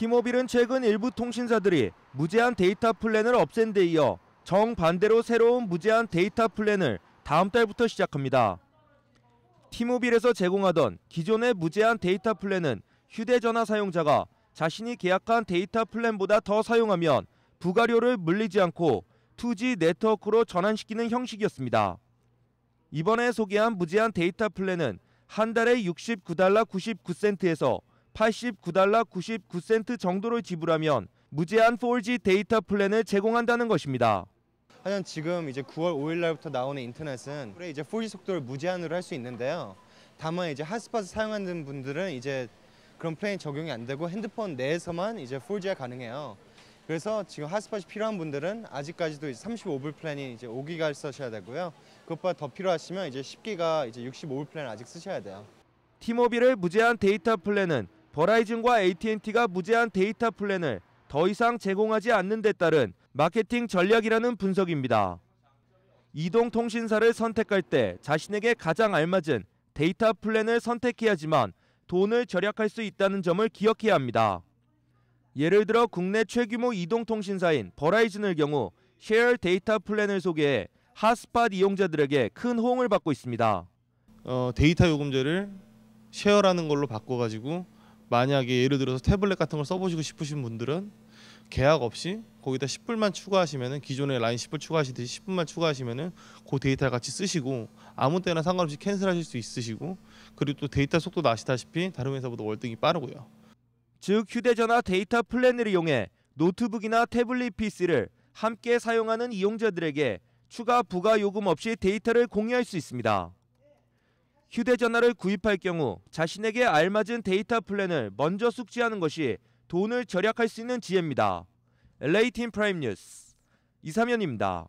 티모빌은 최근 일부 통신사들이 무제한 데이터 플랜을 없앤 데 이어 정반대로 새로운 무제한 데이터 플랜을 다음 달부터 시작합니다. 티모빌에서 제공하던 기존의 무제한 데이터 플랜은 휴대전화 사용자가 자신이 계약한 데이터 플랜보다 더 사용하면 부가료를 물리지 않고 2G 네트워크로 전환시키는 형식이었습니다. 이번에 소개한 무제한 데이터 플랜은 한 달에 69달러 99센트에서 89달러 99센트 정도를 지불하면 무제한 4G 데이터 플랜을 제공한다는 것입니다. 하지만 지금 이제 9월 5일 날부터 나오는 인터넷은 이제 4G 속도를 무제한으로 할 수 있는데요. 다만 이제 핫스팟 사용하는 분들은 이제 그런 플랜이 적용이 안 되고 핸드폰 내에서만 이제 4G가 가능해요. 그래서 지금 핫스팟이 필요한 분들은 아직까지도 35불 플랜이 이제 5기가 쓰셔야 되고요. 그것보다 더 필요하시면 이제 10기가 이제 65불 플랜 아직 쓰셔야 돼요. 티모빌의 무제한 데이터 플랜은 버라이즌과 AT&T가 무제한 데이터 플랜을 더 이상 제공하지 않는 데 따른 마케팅 전략이라는 분석입니다. 이동 통신사를 선택할 때 자신에게 가장 알맞은 데이터 플랜을 선택해야지만 돈을 절약할 수 있다는 점을 기억해야 합니다. 예를 들어 국내 최규모 이동 통신사인 버라이즌의 경우 쉐어 데이터 플랜을 소개해 핫스팟 이용자들에게 큰 호응을 받고 있습니다. 어, 데이터 요금제를 쉐어라는 걸로 바꿔가지고 만약에 예를 들어서 태블릿 같은 걸 써보시고 싶으신 분들은 계약 없이 거기다 10불만 추가하시면은 기존에 라인 10불 추가하시듯이 10불만 추가하시면은 그 데이터를 같이 쓰시고 아무 때나 상관없이 캔슬하실 수 있으시고 그리고 또 데이터 속도나시다시피 다른 회사보다 월등히 빠르고요. 즉 휴대전화 데이터 플랜을 이용해 노트북이나 태블릿 PC를 함께 사용하는 이용자들에게 추가 부가 요금 없이 데이터를 공유할 수 있습니다. 휴대전화를 구입할 경우 자신에게 알맞은 데이터 플랜을 먼저 숙지하는 것이 돈을 절약할 수 있는 지혜입니다. LA 팀 프라임 뉴스 이삼현입니다.